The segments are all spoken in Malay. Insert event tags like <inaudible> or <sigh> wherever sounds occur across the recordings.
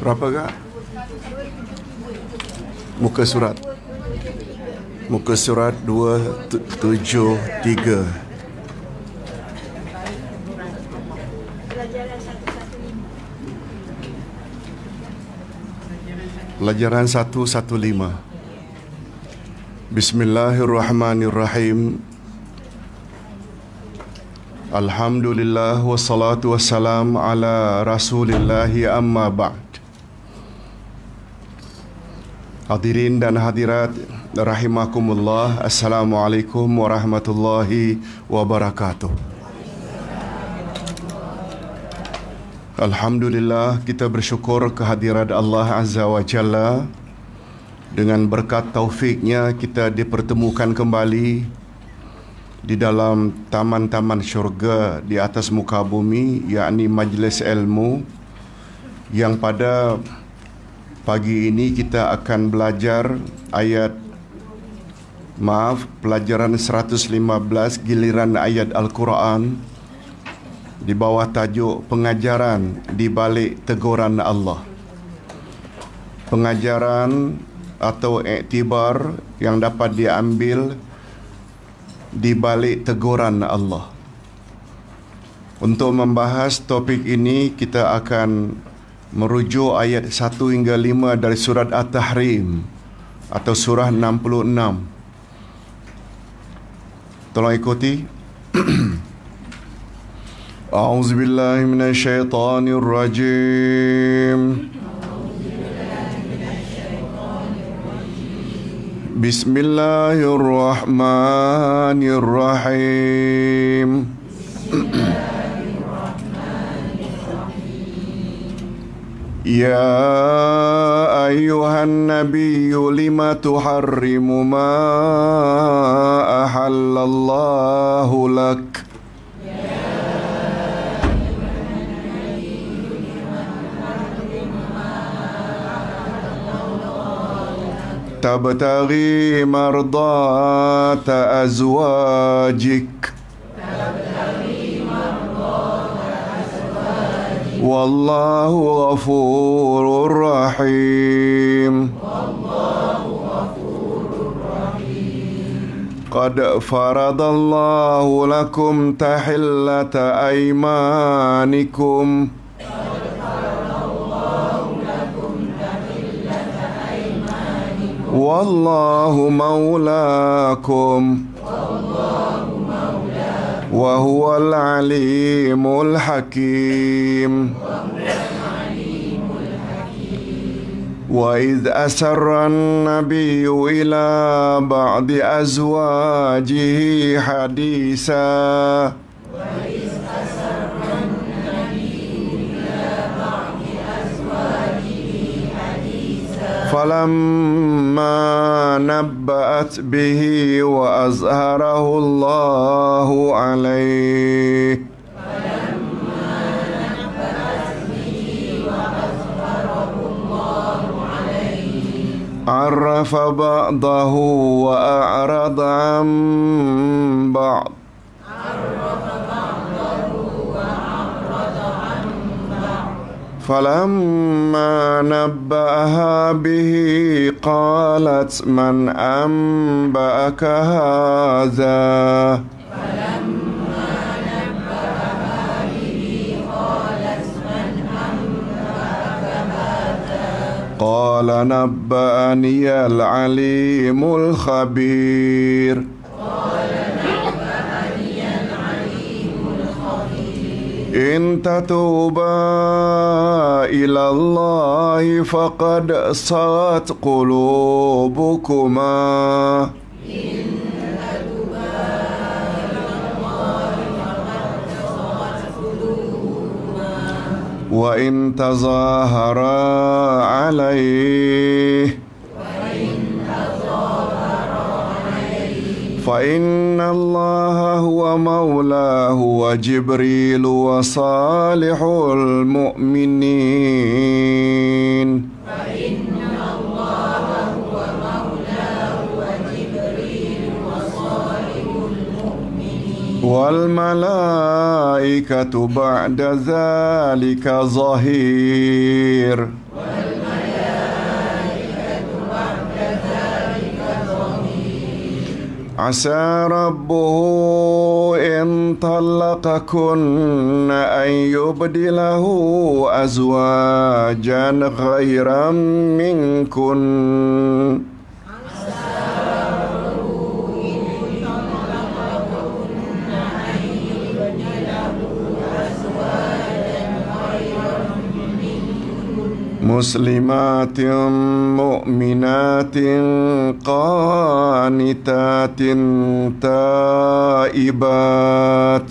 Berapa kak? Muka surat Muka surat 273 Pelajaran 115 Bismillahirrahmanirrahim Alhamdulillah wassalatu wassalam ala rasulillahi amma ba'd Hadirin dan hadirat rahimakumullah. Assalamualaikum warahmatullahi wabarakatuh. Alhamdulillah kita bersyukur kehadirat Allah Azza wa Jalla dengan berkat taufiknya kita dipertemukan kembali di dalam taman-taman syurga di atas muka bumi yakni majlis ilmu yang pada Pagi ini kita akan belajar ayat Maaf, pelajaran 115 giliran ayat Al-Quran Di bawah tajuk pengajaran di balik teguran Allah Pengajaran atau iktibar yang dapat diambil di balik teguran Allah. Untuk membahas topik ini kita akan merujuk ayat 1 hingga 5 dari surat At-Tahrim atau surah 66 tolong ikuti <clears throat> A'udzu billahi minasyaitonir rajim Bismillahirrahmanirrahim. الله <clears throat> يا أيها النبي لم تحرم ما أحل الله لك تبتغي مرضات أزواجك والله غفور رحيم قد فرض الله لكم تحلة أيمانكم والله مولاكم وهو العليم الحكيم وإذ أسر النبي إلى بعض أزواجه حديثا فلما نبأت به وأزهره الله عليه عرف بعضه وأعرض عن بعض فلما نبأها به قالت من أنبأك هذا قال نبأني العليم الخبير قال نبأني العليم الخبير إن تتوبا إلى الله فقد صغت قلوبكما وإن تظاهرا عليه فإن الله هو مولاه وجبريل وصالح المؤمنين فإن الله هو مولاه وجبريل وصالح المؤمنين والملائكة بعد ذلك ظهير عسى ربه إن طلقكن أن يبدله أزواجا غيرا منكن مسلمات مؤمنات قانتات تائبات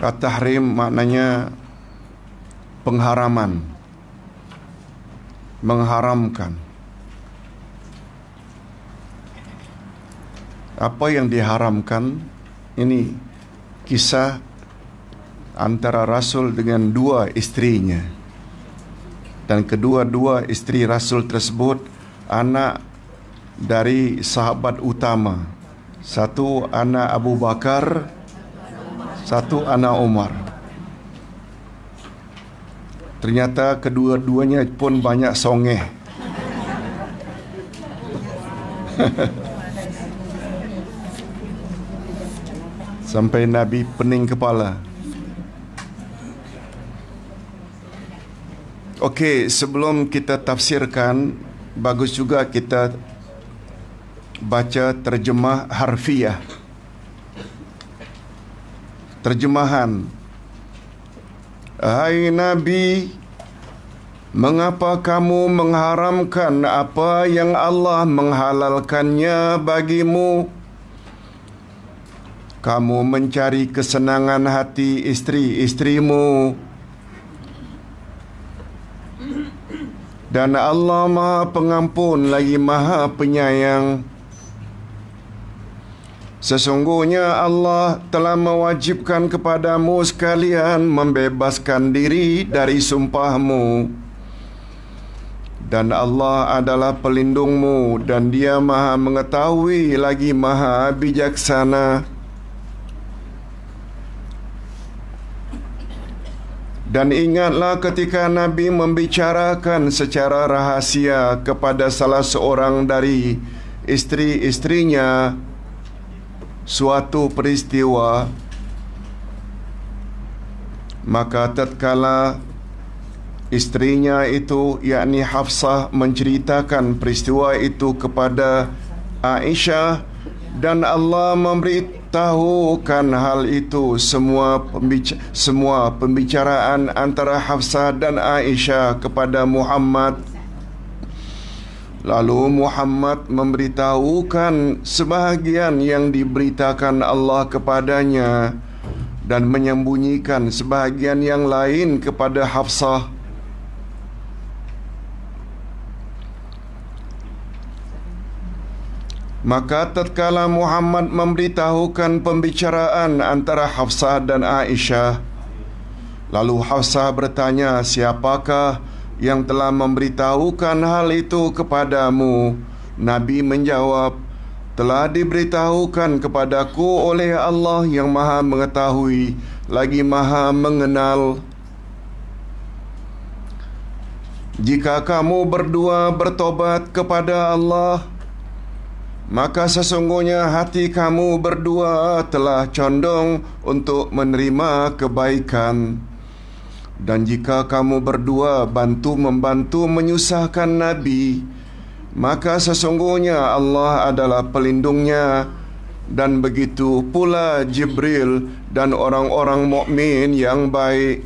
Kata tahrim maknanya pengharaman mengharamkan apa yang diharamkan ini kisah antara rasul dengan dua istrinya dan kedua-dua istri rasul tersebut anak dari sahabat utama satu anak Abu Bakar satu anak Omar. Ternyata kedua-duanya pun banyak songeh. <laughs> Sampai Nabi pening kepala. Okey, sebelum kita tafsirkan, bagus juga kita baca terjemah harfiah terjemahan Hai Nabi Mengapa kamu mengharamkan apa yang Allah menghalalkannya bagimu? Kamu mencari kesenangan hati istri-istrimu Dan Allah maha pengampun lagi maha penyayang Sesungguhnya Allah telah mewajibkan kepadamu sekalian membebaskan diri dari sumpahmu dan Allah adalah pelindungmu dan Dia Maha mengetahui lagi Maha bijaksana. Dan ingatlah ketika Nabi membicarakan secara rahasia kepada salah seorang dari istri-istrinya suatu peristiwa maka tatkala istrinya itu yakni Hafsah menceritakan peristiwa itu kepada Aisyah dan Allah memberitahukan hal itu semua pembicara, semua pembicaraan antara Hafsah dan Aisyah kepada Muhammad Lalu Muhammad memberitahukan sebahagian yang diberitakan Allah kepadanya dan menyembunyikan sebahagian yang lain kepada Hafsah. Maka tatkala Muhammad memberitahukan pembicaraan antara Hafsah dan Aisyah, lalu Hafsah bertanya, "Siapakah yang telah memberitahukan hal itu kepadamu? Nabi menjawab, telah diberitahukan kepadaku oleh Allah yang maha mengetahui, lagi maha mengenal. Jika kamu berdua bertobat kepada Allah, Maka sesungguhnya hati kamu berdua telah condong untuk menerima kebaikan. Dan jika kamu berdua bantu-membantu menyusahkan Nabi Maka sesungguhnya Allah adalah pelindungnya Dan begitu pula Jibril dan orang-orang mukmin yang baik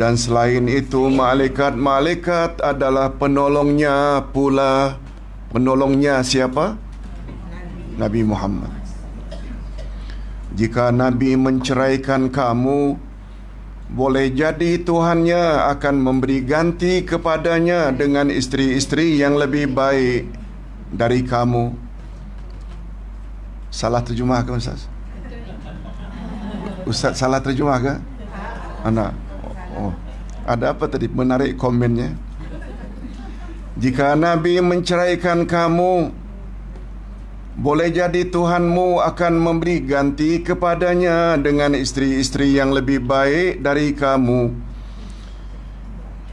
Dan selain itu malaikat-malaikat adalah penolongnya pula Penolongnya siapa? Nabi Muhammad Jika Nabi menceraikan kamu boleh jadi Tuhannya akan memberi ganti kepadanya dengan istri-istri yang lebih baik dari kamu. Salah terjemah ke Ustaz? Ustaz salah terjemah ke? Anak. Oh, oh. Ada apa tadi? Menarik komennya. Jika Nabi menceraikan kamu, boleh jadi Tuhanmu akan memberi ganti kepadanya dengan istri-istri yang lebih baik dari kamu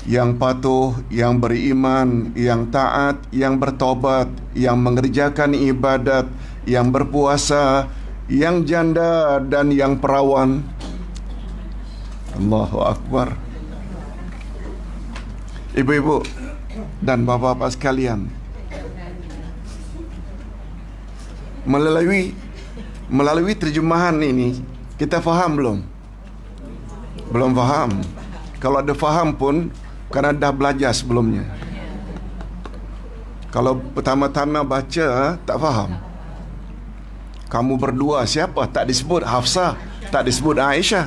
yang patuh, yang beriman, yang taat, yang bertobat, yang mengerjakan ibadat, yang berpuasa, yang janda dan yang perawan. Allahu Akbar. Ibu-ibu dan bapak-bapak sekalian, melalui melalui terjemahan ini kita faham belum? Belum faham. Kalau ada faham pun karena dah belajar sebelumnya. Kalau pertama-tama baca tak faham. Kamu berdua siapa? Tak disebut Hafsah, tak disebut Aisyah.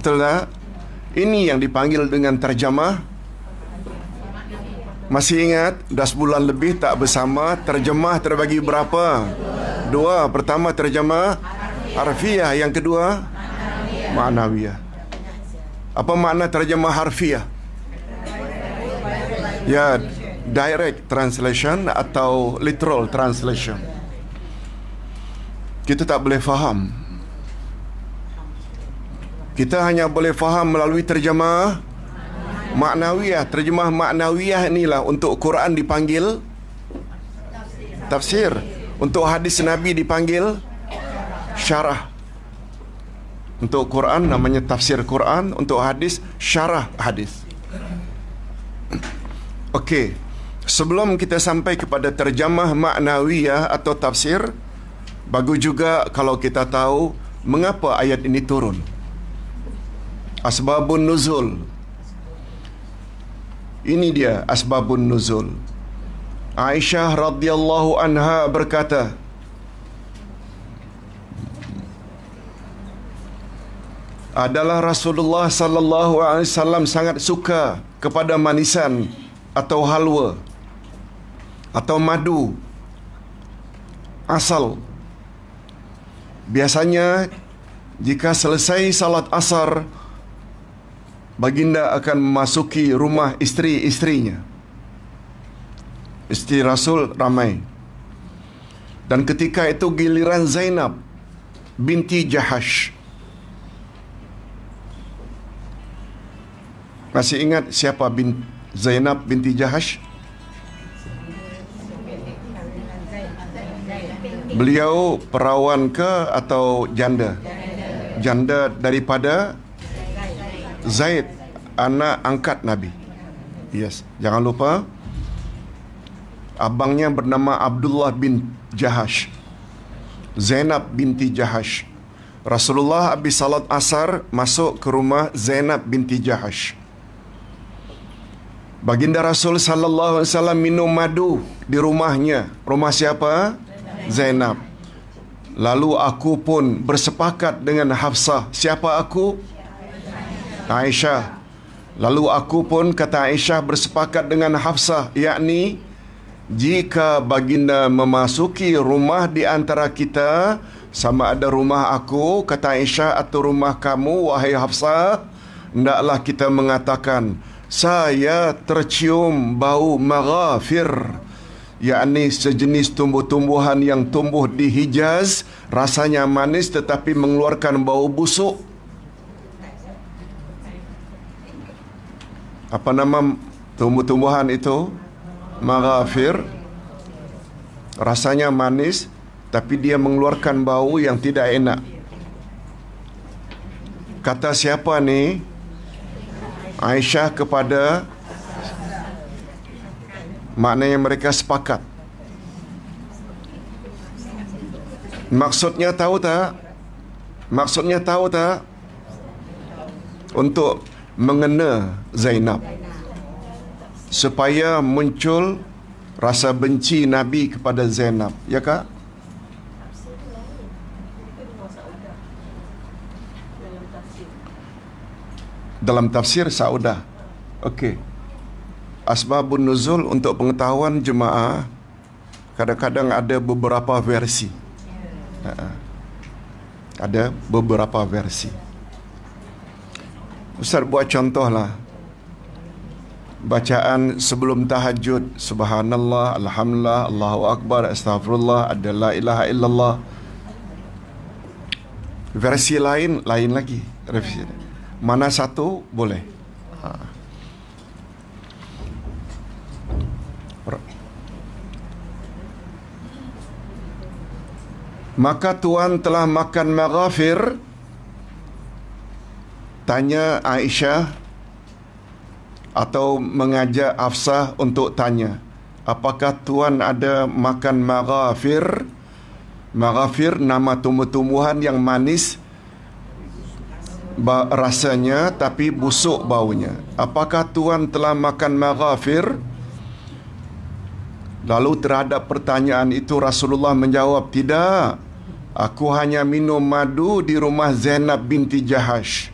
Betul tak? Ini yang dipanggil dengan terjemah masih ingat dah sebulan lebih tak bersama terjemah terbagi berapa? Dua. Pertama terjemah harfiah, yang kedua ma'nawiyah. Apa makna terjemah harfiah? Ya, direct translation atau literal translation. Kita tak boleh faham. Kita hanya boleh faham melalui terjemah maknawiyah terjemah maknawiyah inilah untuk Quran dipanggil tafsir untuk hadis Nabi dipanggil syarah untuk Quran namanya tafsir Quran untuk hadis syarah hadis Okey, sebelum kita sampai kepada terjemah maknawiyah atau tafsir bagus juga kalau kita tahu mengapa ayat ini turun asbabun nuzul ini dia asbabun nuzul. Aisyah radhiyallahu anha berkata, adalah Rasulullah sallallahu alaihi wasallam sangat suka kepada manisan atau halwa atau madu asal biasanya jika selesai salat asar baginda akan memasuki rumah isteri-isterinya. Isteri Rasul ramai. Dan ketika itu giliran Zainab binti Jahash. Masih ingat siapa bin Zainab binti Jahash? Beliau perawan ke atau janda? Janda daripada Zaid anak angkat Nabi. Yes, jangan lupa abangnya bernama Abdullah bin Jahash. Zainab binti Jahash. Rasulullah habis salat asar masuk ke rumah Zainab binti Jahash. Baginda Rasul sallallahu alaihi wasallam minum madu di rumahnya. Rumah siapa? Zainab. Lalu aku pun bersepakat dengan Hafsah. Siapa aku? Aisyah. Lalu aku pun kata Aisyah bersepakat dengan Hafsah yakni jika baginda memasuki rumah di antara kita sama ada rumah aku kata Aisyah atau rumah kamu wahai Hafsah hendaklah kita mengatakan saya tercium bau maghafir yakni sejenis tumbuh-tumbuhan yang tumbuh di Hijaz rasanya manis tetapi mengeluarkan bau busuk apa nama tumbuh-tumbuhan itu maghafir rasanya manis tapi dia mengeluarkan bau yang tidak enak kata siapa ni Aisyah kepada maknanya mereka sepakat maksudnya tahu tak maksudnya tahu tak untuk mengena Zainab supaya muncul rasa benci Nabi kepada Zainab ya kak dalam tafsir Saudah okey asbabun nuzul untuk pengetahuan jemaah kadang-kadang ada beberapa versi ha, ha. ada beberapa versi Ustaz buat contoh lah Bacaan sebelum tahajud Subhanallah, Alhamdulillah, Allahu Akbar, Astaghfirullah, Adalah Ilaha Illallah Versi lain, lain lagi Revisi. Mana satu boleh ha. Maka Tuhan telah makan maghafir tanya Aisyah atau mengajak Afsah untuk tanya apakah tuan ada makan maghafir maghafir nama tumbuh-tumbuhan yang manis rasanya tapi busuk baunya apakah tuan telah makan maghafir lalu terhadap pertanyaan itu Rasulullah menjawab tidak aku hanya minum madu di rumah Zainab binti Jahash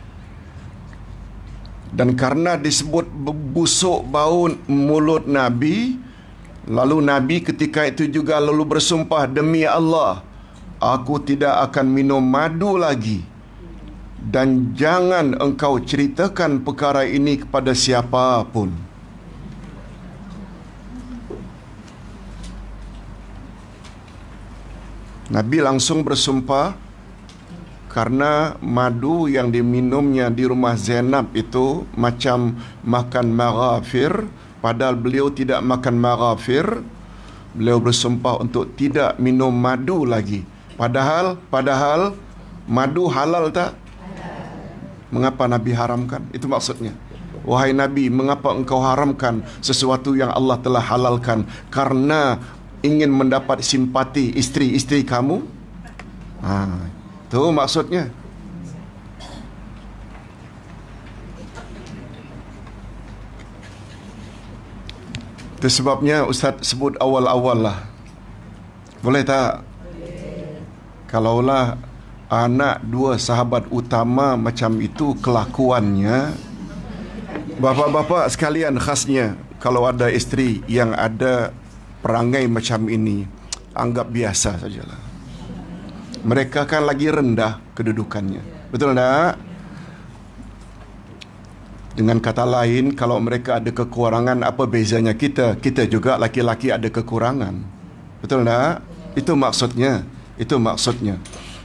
dan karena disebut busuk bau mulut nabi lalu nabi ketika itu juga lalu bersumpah demi Allah aku tidak akan minum madu lagi dan jangan engkau ceritakan perkara ini kepada siapapun Nabi langsung bersumpah Karena madu yang diminumnya di rumah Zainab itu macam makan maghafir Padahal beliau tidak makan maghafir Beliau bersumpah untuk tidak minum madu lagi Padahal, padahal madu halal tak? Mengapa Nabi haramkan? Itu maksudnya Wahai Nabi, mengapa engkau haramkan sesuatu yang Allah telah halalkan? Karena ingin mendapat simpati istri-istri kamu? Haa ah, itu maksudnya. Itu sebabnya Ustaz sebut awal-awal lah. Boleh tak? Kalaulah anak dua sahabat utama macam itu kelakuannya. Bapak-bapak sekalian khasnya kalau ada isteri yang ada perangai macam ini. Anggap biasa sajalah mereka kan lagi rendah kedudukannya. Ya. Betul tak? Ya. Dengan kata lain, kalau mereka ada kekurangan, apa bezanya kita? Kita juga laki-laki ada kekurangan. Betul tak? Ya. Itu maksudnya. Itu maksudnya.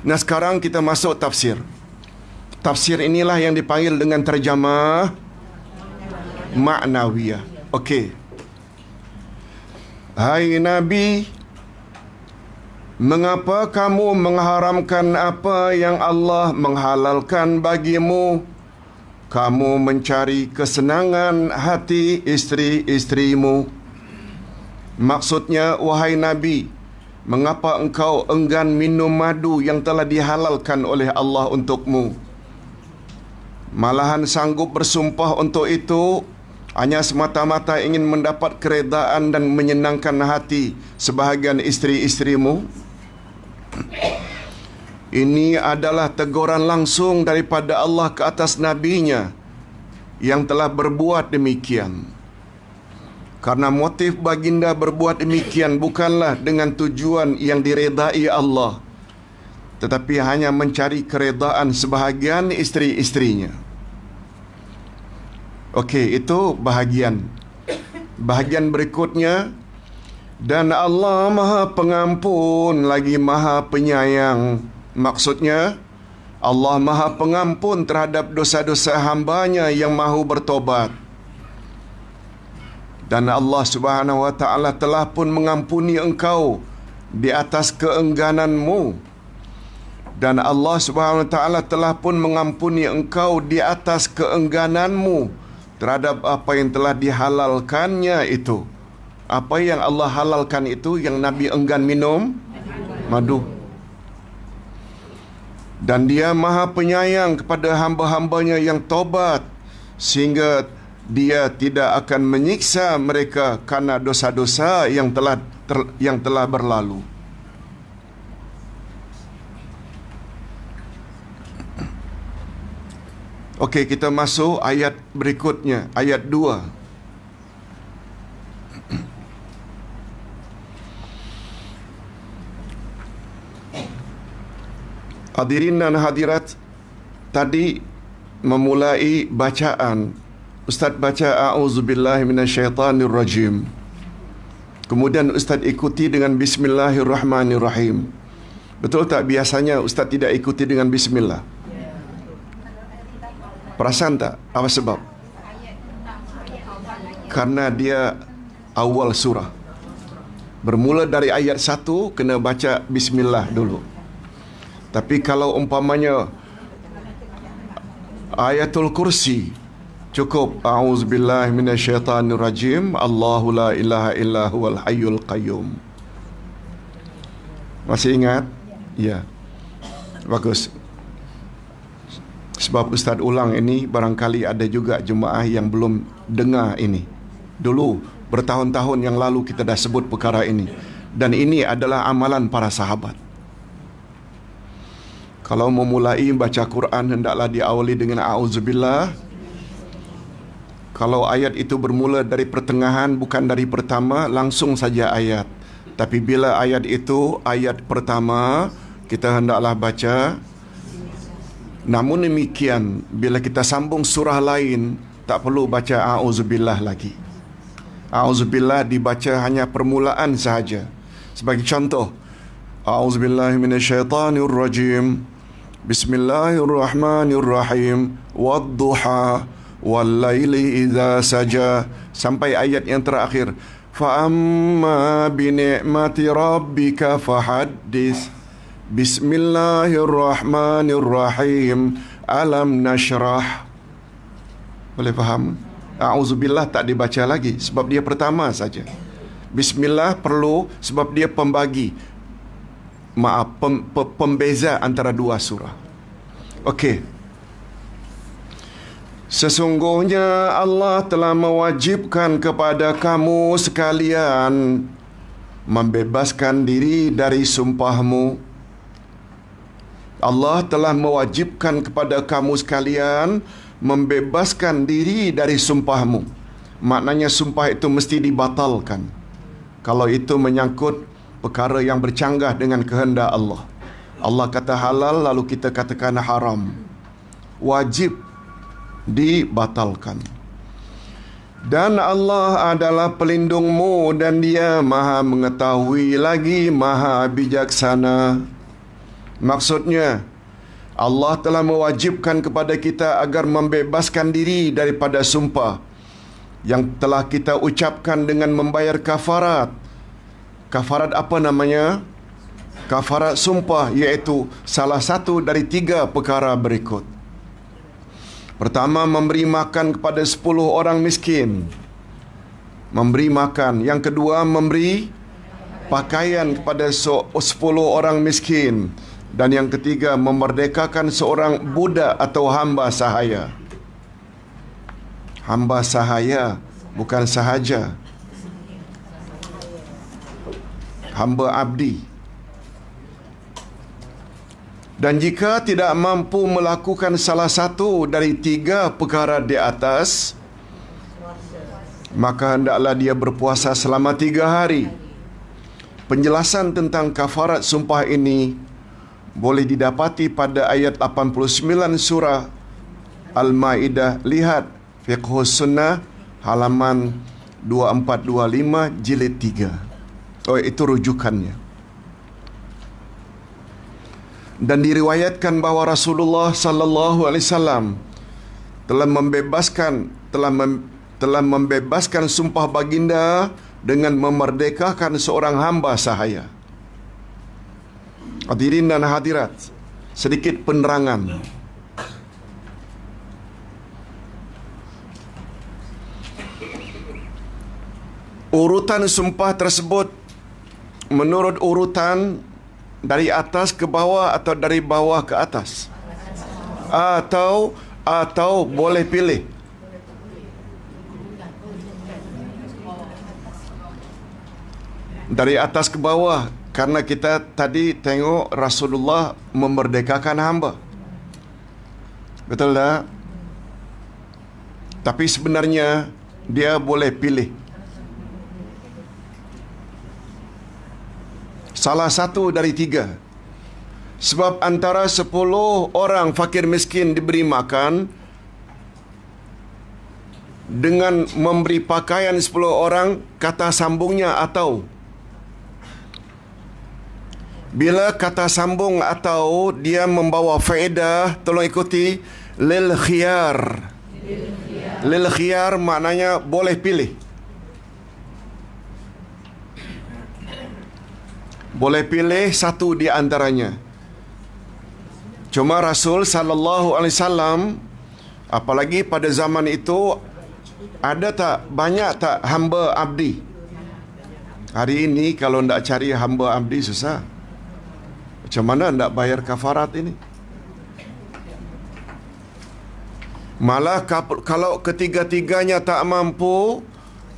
Nah sekarang kita masuk tafsir. Tafsir inilah yang dipanggil dengan terjemah maknawiyah. Okey. Hai Nabi, Mengapa kamu mengharamkan apa yang Allah menghalalkan bagimu? Kamu mencari kesenangan hati istri-istrimu. Maksudnya, wahai Nabi, mengapa engkau enggan minum madu yang telah dihalalkan oleh Allah untukmu? Malahan sanggup bersumpah untuk itu hanya semata-mata ingin mendapat keredaan dan menyenangkan hati sebahagian istri-istrimu. Ini adalah teguran langsung daripada Allah ke atas nabinya yang telah berbuat demikian. Karena motif baginda berbuat demikian bukanlah dengan tujuan yang diredai Allah tetapi hanya mencari keredaan sebahagian istri-istrinya. Okey, itu bahagian. Bahagian berikutnya dan Allah maha pengampun lagi maha penyayang Maksudnya Allah maha pengampun terhadap dosa-dosa hambanya yang mahu bertobat Dan Allah subhanahu wa ta'ala telah pun mengampuni engkau Di atas keengananmu Dan Allah subhanahu wa ta'ala telah pun mengampuni engkau Di atas keengananmu Terhadap apa yang telah dihalalkannya itu apa yang Allah halalkan itu yang Nabi enggan minum madu dan dia maha penyayang kepada hamba-hambanya yang tobat sehingga dia tidak akan menyiksa mereka karena dosa-dosa yang telah ter, yang telah berlalu Okey kita masuk ayat berikutnya ayat 2 Hadirin dan hadirat Tadi memulai bacaan Ustaz baca A'udzubillahiminasyaitanirrajim Kemudian Ustaz ikuti dengan Bismillahirrahmanirrahim Betul tak biasanya Ustaz tidak ikuti dengan Bismillah? Perasan tak? Apa sebab? Karena dia awal surah Bermula dari ayat 1 Kena baca Bismillah dulu tapi kalau umpamanya Ayatul Kursi cukup auzubillahi minasyaitanir rajim Allahu la ilaha illahu huwal hayyul qayyum Masih ingat? Ya. Bagus. Sebab ustaz ulang ini barangkali ada juga jemaah yang belum dengar ini. Dulu bertahun-tahun yang lalu kita dah sebut perkara ini dan ini adalah amalan para sahabat. Kalau memulai baca Quran hendaklah diawali dengan auzubillah. Kalau ayat itu bermula dari pertengahan bukan dari pertama langsung saja ayat. Tapi bila ayat itu ayat pertama kita hendaklah baca. Namun demikian bila kita sambung surah lain tak perlu baca auzubillah lagi. Auzubillah dibaca hanya permulaan sahaja. Sebagai contoh, auzubillahi minasyaitanirrajim. rajim. Bismillahirrahmanirrahim. Wadduha walaili idza saja sampai ayat yang terakhir. Faamma amma rabbika fahaddis. Bismillahirrahmanirrahim. Alam nashrah. Boleh faham? A'udzubillah tak dibaca lagi sebab dia pertama saja. Bismillah perlu sebab dia pembagi maaf pem, pem, pembeza antara dua surah. Okey. Sesungguhnya Allah telah mewajibkan kepada kamu sekalian membebaskan diri dari sumpahmu. Allah telah mewajibkan kepada kamu sekalian membebaskan diri dari sumpahmu. Maknanya sumpah itu mesti dibatalkan. Kalau itu menyangkut perkara yang bercanggah dengan kehendak Allah. Allah kata halal lalu kita katakan haram. Wajib dibatalkan. Dan Allah adalah pelindungmu dan dia maha mengetahui lagi maha bijaksana. Maksudnya Allah telah mewajibkan kepada kita agar membebaskan diri daripada sumpah yang telah kita ucapkan dengan membayar kafarat kafarat apa namanya kafarat sumpah iaitu salah satu dari tiga perkara berikut pertama memberi makan kepada sepuluh orang miskin memberi makan yang kedua memberi pakaian kepada sepuluh orang miskin dan yang ketiga memerdekakan seorang budak atau hamba sahaya hamba sahaya bukan sahaja hamba abdi dan jika tidak mampu melakukan salah satu dari tiga perkara di atas maka hendaklah dia berpuasa selama tiga hari penjelasan tentang kafarat sumpah ini boleh didapati pada ayat 89 surah Al-Ma'idah lihat Fiqh Sunnah halaman 2425 jilid 3 Oh itu rujukannya. Dan diriwayatkan bahwa Rasulullah sallallahu alaihi wasallam telah membebaskan telah mem, telah membebaskan sumpah baginda dengan memerdekakan seorang hamba sahaya. Hadirin dan hadirat, sedikit penerangan. Urutan sumpah tersebut menurut urutan dari atas ke bawah atau dari bawah ke atas atau atau boleh pilih dari atas ke bawah karena kita tadi tengok Rasulullah memerdekakan hamba betul tak tapi sebenarnya dia boleh pilih Salah satu dari tiga Sebab antara sepuluh orang fakir miskin diberi makan Dengan memberi pakaian sepuluh orang Kata sambungnya atau Bila kata sambung atau Dia membawa faedah Tolong ikuti Lil khiyar Lil khiyar maknanya boleh pilih boleh pilih satu di antaranya. Cuma Rasul sallallahu alaihi wasallam apalagi pada zaman itu ada tak banyak tak hamba abdi? Hari ini kalau nak cari hamba abdi susah. Macam mana nak bayar kafarat ini? Malah kalau ketiga-tiganya tak mampu,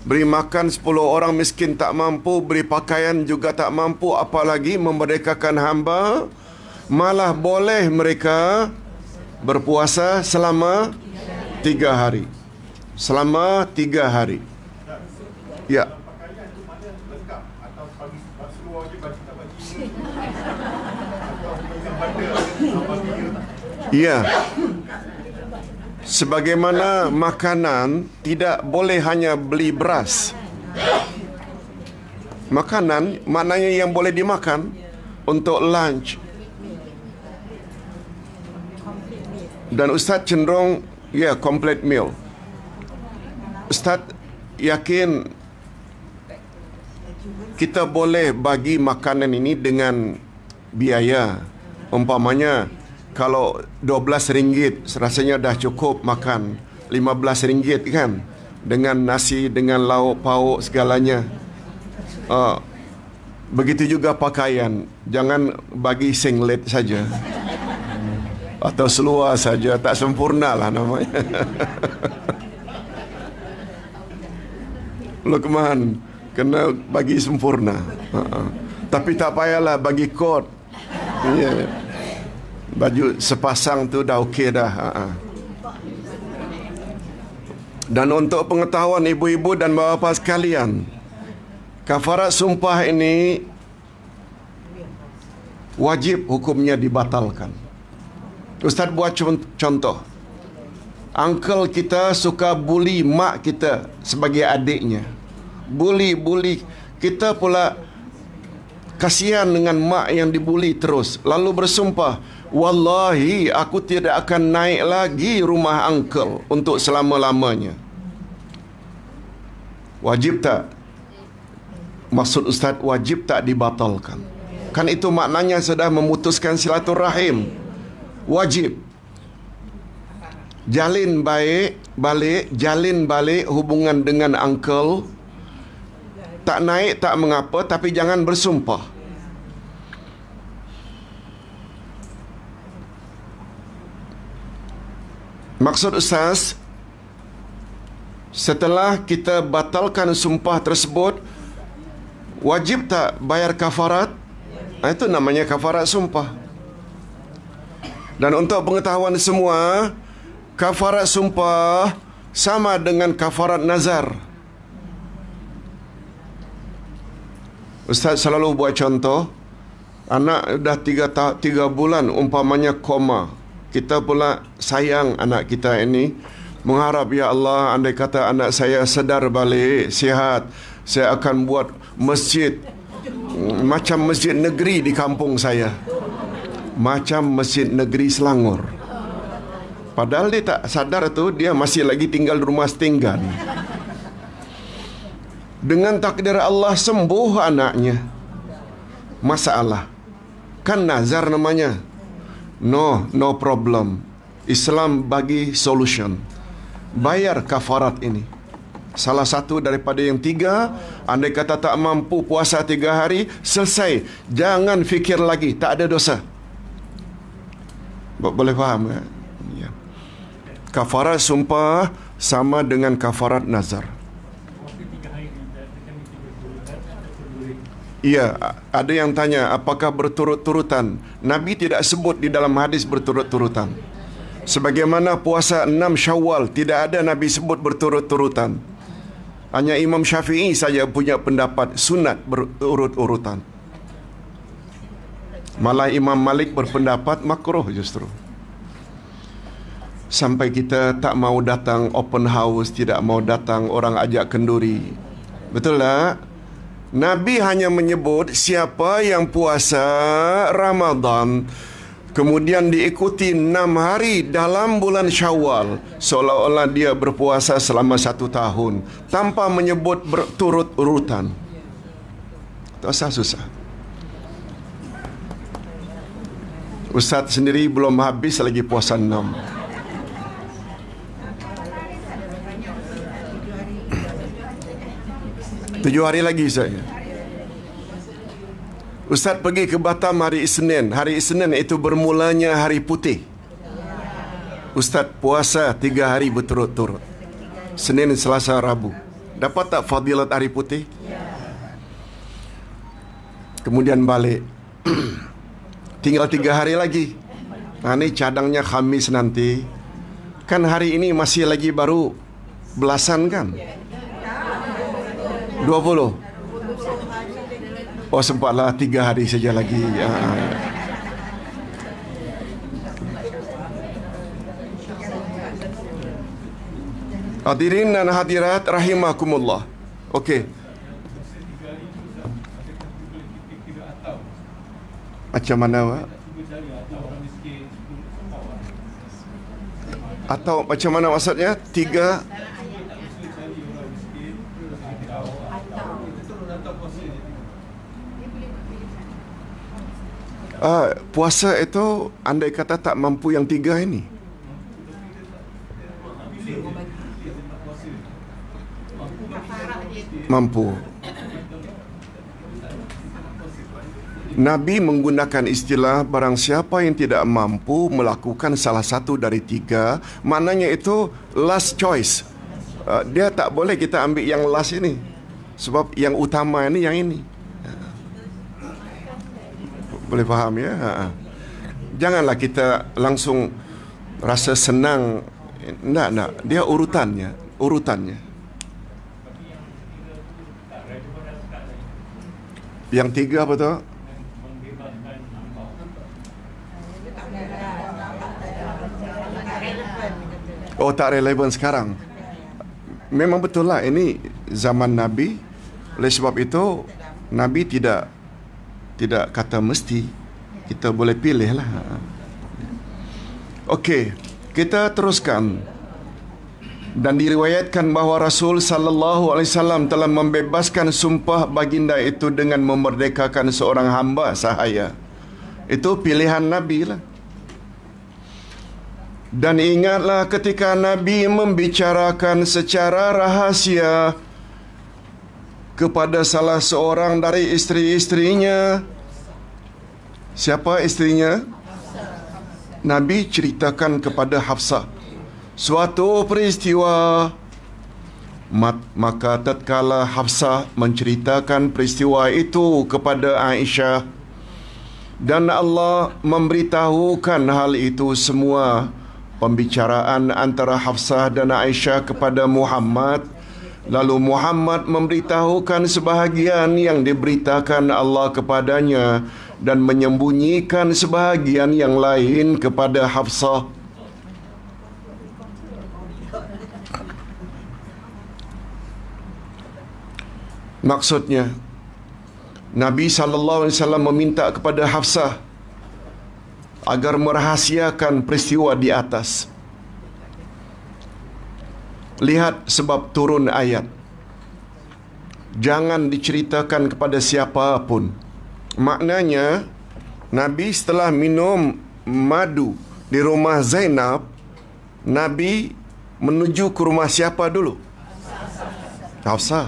Beri makan 10 orang miskin tak mampu Beri pakaian juga tak mampu Apalagi memerdekakan hamba Malah boleh mereka Berpuasa selama 3 hari Selama 3 hari Ya Ya Sebagaimana makanan tidak boleh hanya beli beras. Makanan maknanya yang boleh dimakan untuk lunch. Dan Ustaz cenderung ya yeah, complete meal. Ustaz yakin kita boleh bagi makanan ini dengan biaya umpamanya kalau 12 ringgit rasanya dah cukup makan 15 ringgit kan dengan nasi dengan lauk pauk segalanya uh, begitu juga pakaian jangan bagi singlet saja atau seluar saja tak sempurna lah namanya <laughs> Lukman kena bagi sempurna uh-uh. tapi tak payahlah bagi kot yeah baju sepasang tu dah okey dah. Uh-huh. Dan untuk pengetahuan ibu-ibu dan bapa sekalian, kafarat sumpah ini wajib hukumnya dibatalkan. Ustaz buat contoh. Uncle kita suka bully mak kita sebagai adiknya. Bully-bully. Kita pula kasihan dengan mak yang dibully terus. Lalu bersumpah. Wallahi aku tidak akan naik lagi rumah uncle untuk selama-lamanya. Wajib tak? Maksud ustaz wajib tak dibatalkan. Kan itu maknanya sudah memutuskan silaturahim. Wajib. Jalin baik balik, jalin balik hubungan dengan uncle. Tak naik tak mengapa tapi jangan bersumpah. Maksud Ustaz Setelah kita batalkan sumpah tersebut Wajib tak bayar kafarat? Ah, itu namanya kafarat sumpah Dan untuk pengetahuan semua Kafarat sumpah sama dengan kafarat nazar Ustaz selalu buat contoh Anak dah tiga, tiga bulan umpamanya koma kita pula sayang anak kita ini Mengharap ya Allah Andai kata anak saya sedar balik Sihat Saya akan buat masjid Macam masjid negeri di kampung saya Macam masjid negeri Selangor Padahal dia tak sadar tu Dia masih lagi tinggal di rumah setinggan Dengan takdir Allah sembuh anaknya Masalah Kan nazar namanya No, no problem. Islam bagi solution. Bayar kafarat ini. Salah satu daripada yang tiga, andai kata tak mampu puasa tiga hari, selesai. Jangan fikir lagi, tak ada dosa. Boleh faham Ya. Kafarat sumpah sama dengan kafarat nazar. Ya, ada yang tanya apakah berturut-turutan? Nabi tidak sebut di dalam hadis berturut-turutan. Sebagaimana puasa enam syawal, tidak ada Nabi sebut berturut-turutan. Hanya Imam Syafi'i saja punya pendapat sunat berurut-urutan. Malah Imam Malik berpendapat makruh justru. Sampai kita tak mau datang open house, tidak mau datang orang ajak kenduri. Betul tak? Lah? Nabi hanya menyebut siapa yang puasa Ramadan kemudian diikuti enam hari dalam bulan Syawal seolah-olah dia berpuasa selama satu tahun tanpa menyebut berturut urutan. Tak usah susah. Ustaz sendiri belum habis lagi puasa enam. Tujuh hari lagi Ustaz Ustaz pergi ke Batam hari Isnin Hari Isnin itu bermulanya hari putih Ustaz puasa tiga hari berturut-turut Senin, Selasa, Rabu Dapat tak fadilat hari putih? Kemudian balik <clears throat> Tinggal tiga hari lagi Nah ini cadangnya Khamis nanti Kan hari ini masih lagi baru belasan kan? Dua puluh Oh sempatlah tiga hari saja lagi ya. Hadirin dan hadirat Rahimahkumullah Okey Macam mana Pak? Atau macam mana maksudnya? Tiga uh, puasa itu andai kata tak mampu yang tiga ini. Mampu. Nabi menggunakan istilah barang siapa yang tidak mampu melakukan salah satu dari tiga, maknanya itu last choice. Uh, dia tak boleh kita ambil yang last ini. Sebab yang utama ini yang ini boleh faham ya ha, ha. janganlah kita langsung rasa senang tak tak dia urutannya urutannya yang tiga apa tu Oh tak relevan sekarang Memang betul lah ini zaman Nabi Oleh sebab itu Nabi tidak tidak kata mesti kita boleh pilih lah Okey, kita teruskan dan diriwayatkan bahawa Rasul sallallahu alaihi wasallam telah membebaskan sumpah baginda itu dengan memerdekakan seorang hamba sahaya. Itu pilihan Nabi lah. Dan ingatlah ketika Nabi membicarakan secara rahasia kepada salah seorang dari isteri-isterinya. Siapa isterinya? Nabi ceritakan kepada Hafsah. Suatu peristiwa Mat maka tatkala Hafsah menceritakan peristiwa itu kepada Aisyah dan Allah memberitahukan hal itu semua pembicaraan antara Hafsah dan Aisyah kepada Muhammad Lalu Muhammad memberitahukan sebahagian yang diberitakan Allah kepadanya dan menyembunyikan sebahagian yang lain kepada Hafsah. Maksudnya Nabi sallallahu alaihi wasallam meminta kepada Hafsah agar merahasiakan peristiwa di atas. Lihat sebab turun ayat Jangan diceritakan kepada siapapun. Maknanya Nabi setelah minum madu di rumah Zainab Nabi menuju ke rumah siapa dulu? Hafsah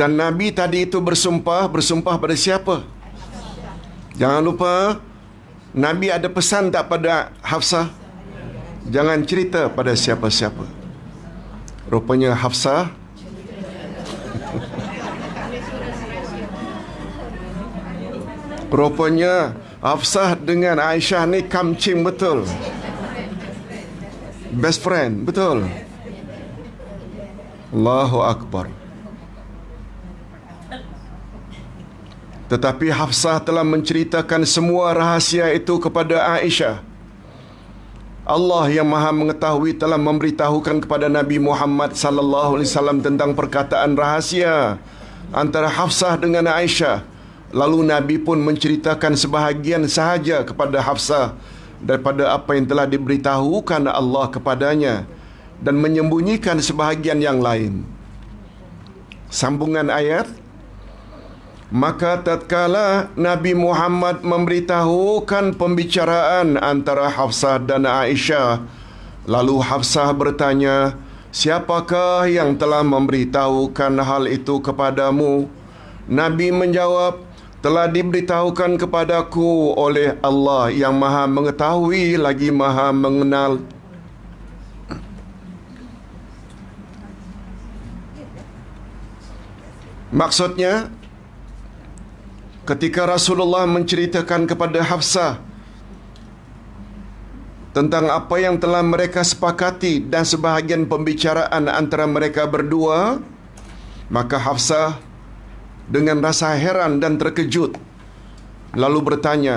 Dan Nabi tadi itu bersumpah Bersumpah pada siapa? Jangan lupa Nabi ada pesan tak pada Hafsah? Jangan cerita pada siapa-siapa Rupanya Hafsah Rupanya Hafsah dengan Aisyah ni kamcing betul Best friend betul Allahu Akbar Tetapi Hafsah telah menceritakan semua rahasia itu kepada Aisyah Allah yang Maha mengetahui telah memberitahukan kepada Nabi Muhammad sallallahu alaihi wasallam tentang perkataan rahasia antara Hafsah dengan Aisyah. Lalu Nabi pun menceritakan sebahagian sahaja kepada Hafsah daripada apa yang telah diberitahukan Allah kepadanya dan menyembunyikan sebahagian yang lain. Sambungan ayat Maka tatkala Nabi Muhammad memberitahukan pembicaraan antara Hafsah dan Aisyah Lalu Hafsah bertanya Siapakah yang telah memberitahukan hal itu kepadamu? Nabi menjawab Telah diberitahukan kepadaku oleh Allah yang maha mengetahui lagi maha mengenal Maksudnya ketika Rasulullah menceritakan kepada Hafsah tentang apa yang telah mereka sepakati dan sebahagian pembicaraan antara mereka berdua maka Hafsah dengan rasa heran dan terkejut lalu bertanya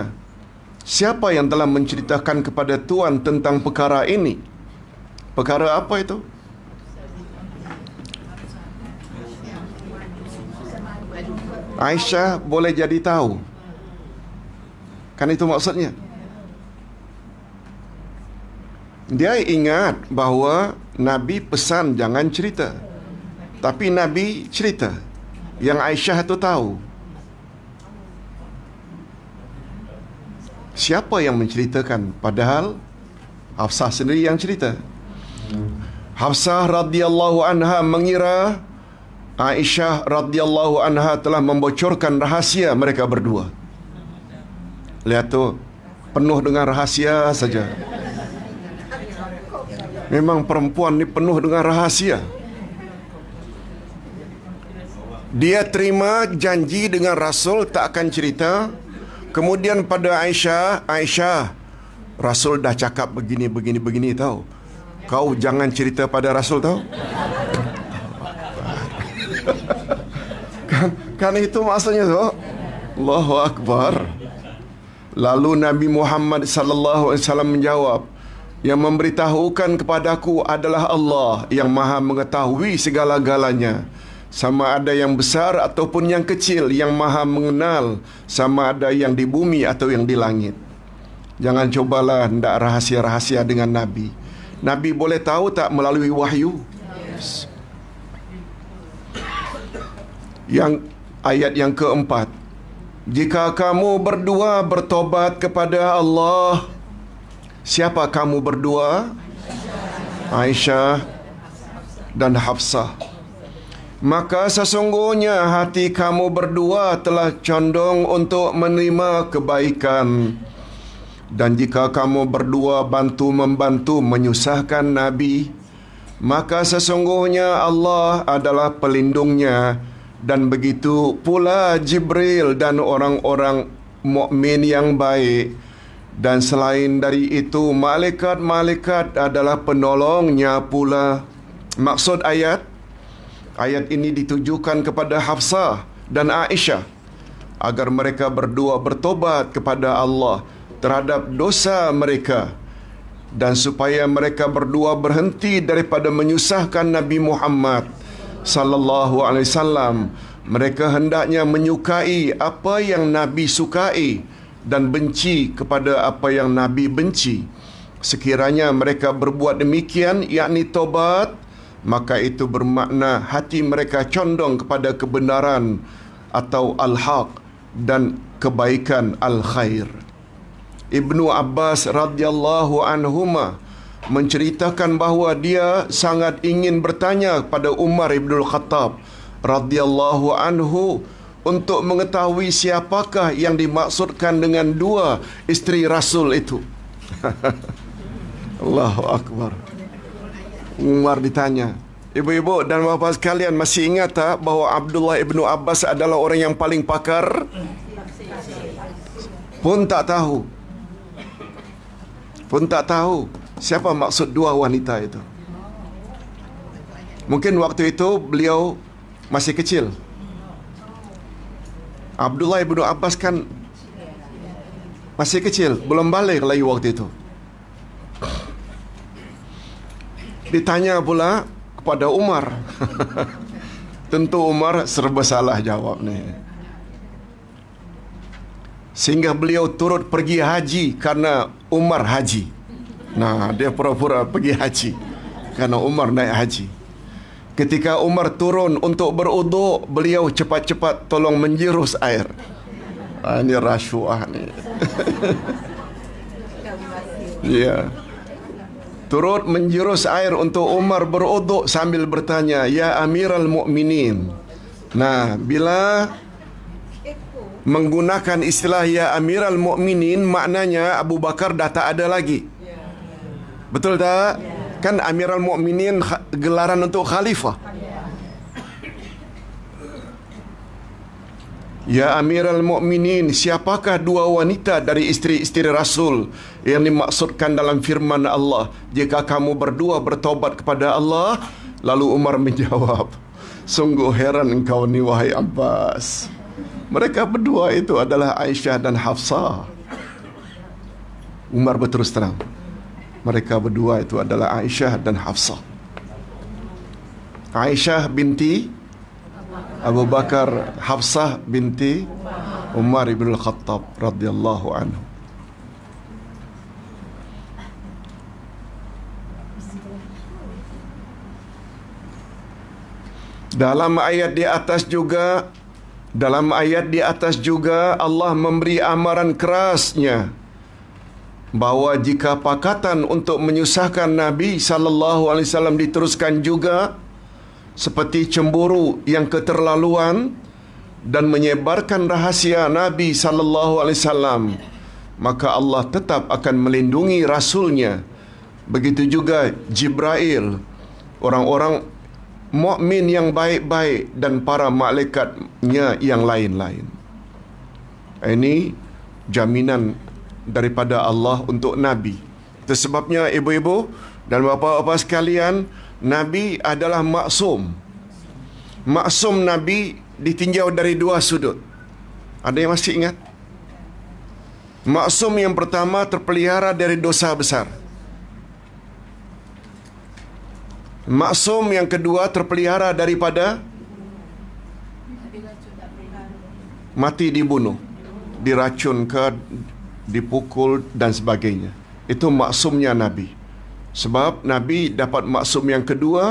siapa yang telah menceritakan kepada Tuhan tentang perkara ini perkara apa itu Aisyah boleh jadi tahu Kan itu maksudnya Dia ingat bahawa Nabi pesan jangan cerita Tapi Nabi cerita Yang Aisyah itu tahu Siapa yang menceritakan Padahal Hafsah sendiri yang cerita Hafsah radhiyallahu anha mengira Aisyah radhiyallahu anha telah membocorkan rahasia mereka berdua. Lihat tu, penuh dengan rahasia saja. Memang perempuan ni penuh dengan rahasia. Dia terima janji dengan Rasul tak akan cerita. Kemudian pada Aisyah, Aisyah, Rasul dah cakap begini begini begini tahu. Kau jangan cerita pada Rasul tahu. Kan itu maksudnya tu. Allahu Akbar. Lalu Nabi Muhammad sallallahu alaihi wasallam menjawab, yang memberitahukan kepadaku adalah Allah yang maha mengetahui segala-galanya. Sama ada yang besar ataupun yang kecil yang maha mengenal sama ada yang di bumi atau yang di langit. Jangan cobalah hendak rahasia-rahasia dengan Nabi. Nabi boleh tahu tak melalui wahyu? Yes. Yang Ayat yang keempat Jika kamu berdua bertobat kepada Allah Siapa kamu berdua? Aisyah dan Hafsah Maka sesungguhnya hati kamu berdua telah condong untuk menerima kebaikan Dan jika kamu berdua bantu-membantu menyusahkan Nabi Maka sesungguhnya Allah adalah pelindungnya dan begitu pula Jibril dan orang-orang mukmin yang baik dan selain dari itu malaikat-malaikat adalah penolongnya pula maksud ayat ayat ini ditujukan kepada Hafsah dan Aisyah agar mereka berdua bertobat kepada Allah terhadap dosa mereka dan supaya mereka berdua berhenti daripada menyusahkan Nabi Muhammad sallallahu alaihi wasallam mereka hendaknya menyukai apa yang nabi sukai dan benci kepada apa yang nabi benci sekiranya mereka berbuat demikian yakni tobat maka itu bermakna hati mereka condong kepada kebenaran atau al-haq dan kebaikan al-khair Ibnu Abbas radhiyallahu anhumah menceritakan bahawa dia sangat ingin bertanya kepada Umar Ibn Khattab radhiyallahu anhu untuk mengetahui siapakah yang dimaksudkan dengan dua isteri Rasul itu. <laughs> Allahu Akbar. Umar ditanya. Ibu-ibu dan bapak sekalian masih ingat tak bahawa Abdullah Ibn Abbas adalah orang yang paling pakar? Pun tak tahu. Pun tak tahu. Siapa maksud dua wanita itu? Mungkin waktu itu beliau masih kecil. Abdullah ibnu Abbas kan masih kecil, belum balik lagi waktu itu. Ditanya pula kepada Umar. <laughs> Tentu Umar serba salah jawab ni, Sehingga beliau turut pergi haji karena Umar haji. Nah, dia pura-pura pergi haji kerana Umar naik haji. Ketika Umar turun untuk beruduk, beliau cepat-cepat tolong menjerus air. Ah, ini rasuah ni. <laughs> Ya. Turut menjurus air untuk Umar beruduk sambil bertanya, "Ya Amiral Mukminin." Nah, bila menggunakan istilah ya Amiral Mukminin, maknanya Abu Bakar dah tak ada lagi. Betul tak? Kan Amirul Mukminin gelaran untuk khalifah. Ya Amirul Mukminin, siapakah dua wanita dari istri-istri Rasul yang dimaksudkan dalam firman Allah? Jika kamu berdua bertobat kepada Allah, lalu Umar menjawab, Sungguh heran engkau ni wahai Abbas. Mereka berdua itu adalah Aisyah dan Hafsah. Umar berterus terang, mereka berdua itu adalah Aisyah dan Hafsah. Aisyah binti Abu Bakar Hafsah binti Umar bin Al Khattab radhiyallahu anhu. Dalam ayat di atas juga dalam ayat di atas juga Allah memberi amaran kerasnya bahawa jika pakatan untuk menyusahkan Nabi sallallahu alaihi wasallam diteruskan juga seperti cemburu yang keterlaluan dan menyebarkan rahasia Nabi sallallahu alaihi wasallam maka Allah tetap akan melindungi rasulnya begitu juga Jibril orang-orang mukmin yang baik-baik dan para malaikatnya yang lain-lain ini jaminan daripada Allah untuk Nabi. Tersebabnya ibu-ibu dan bapa-bapa sekalian, Nabi adalah maksum. Maksum Nabi ditinjau dari dua sudut. Ada yang masih ingat? Maksum yang pertama terpelihara dari dosa besar. Maksum yang kedua terpelihara daripada Mati dibunuh Diracun ke dipukul dan sebagainya. Itu maksumnya Nabi. Sebab Nabi dapat maksum yang kedua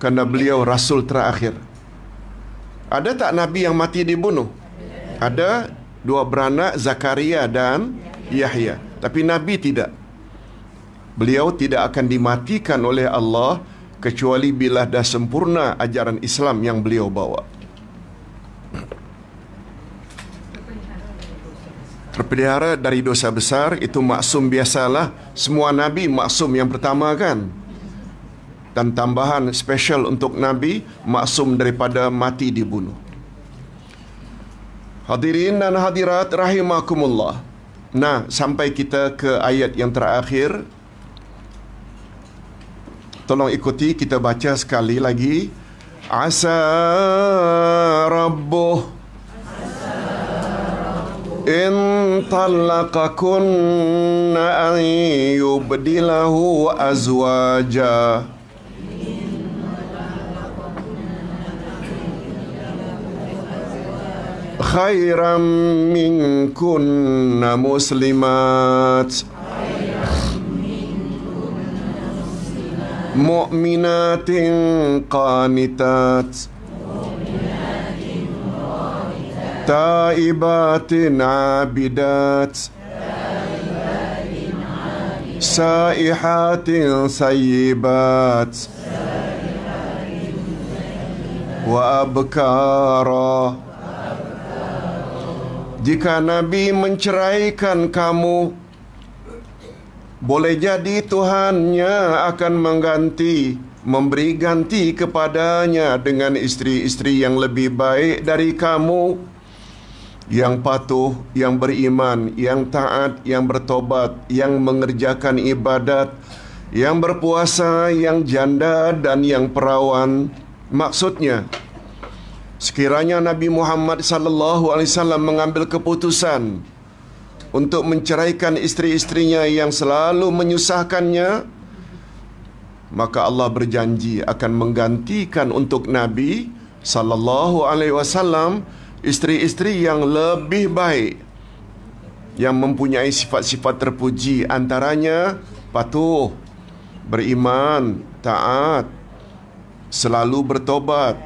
kerana beliau rasul terakhir. Ada tak Nabi yang mati dibunuh? Ada dua beranak Zakaria dan Yahya. Tapi Nabi tidak. Beliau tidak akan dimatikan oleh Allah kecuali bila dah sempurna ajaran Islam yang beliau bawa. terpelihara dari dosa besar itu maksum biasalah semua nabi maksum yang pertama kan dan tambahan special untuk nabi maksum daripada mati dibunuh hadirin dan hadirat rahimakumullah nah sampai kita ke ayat yang terakhir tolong ikuti kita baca sekali lagi asa rabbuh إن طلقكن أن يبدله أزواجا خيرا منكن مسلمات مؤمنات قانتات تائبات عابدات سائحات wa وأبكارا Jika Nabi menceraikan kamu, boleh jadi Tuhannya akan mengganti, memberi ganti kepadanya dengan istri-istri yang lebih baik dari kamu yang patuh, yang beriman, yang taat, yang bertobat, yang mengerjakan ibadat, yang berpuasa, yang janda dan yang perawan. Maksudnya, sekiranya Nabi Muhammad sallallahu alaihi wasallam mengambil keputusan untuk menceraikan istri-istrinya yang selalu menyusahkannya, maka Allah berjanji akan menggantikan untuk Nabi sallallahu alaihi wasallam isteri-isteri yang lebih baik yang mempunyai sifat-sifat terpuji antaranya patuh beriman taat selalu bertobat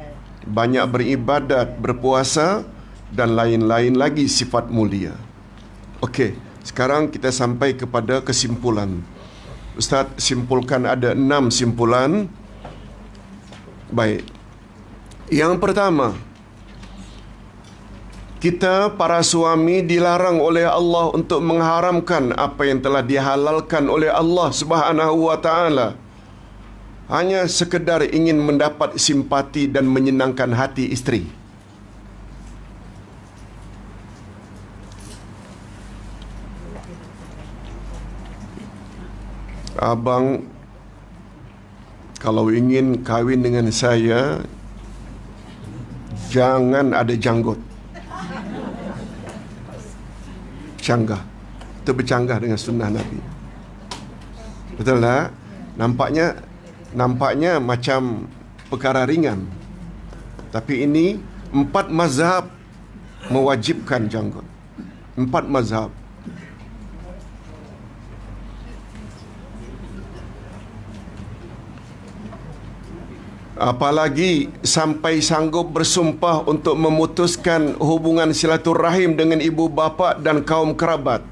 banyak beribadat berpuasa dan lain-lain lagi sifat mulia okey sekarang kita sampai kepada kesimpulan ustaz simpulkan ada enam simpulan baik yang pertama kita para suami dilarang oleh Allah untuk mengharamkan apa yang telah dihalalkan oleh Allah Subhanahu wa taala. Hanya sekedar ingin mendapat simpati dan menyenangkan hati isteri. Abang kalau ingin kawin dengan saya jangan ada janggut. bercanggah kita bercanggah dengan sunnah Nabi betul tak nampaknya nampaknya macam perkara ringan tapi ini empat mazhab mewajibkan janggut empat mazhab Apalagi sampai sanggup bersumpah untuk memutuskan hubungan silaturahim dengan ibu bapa dan kaum kerabat.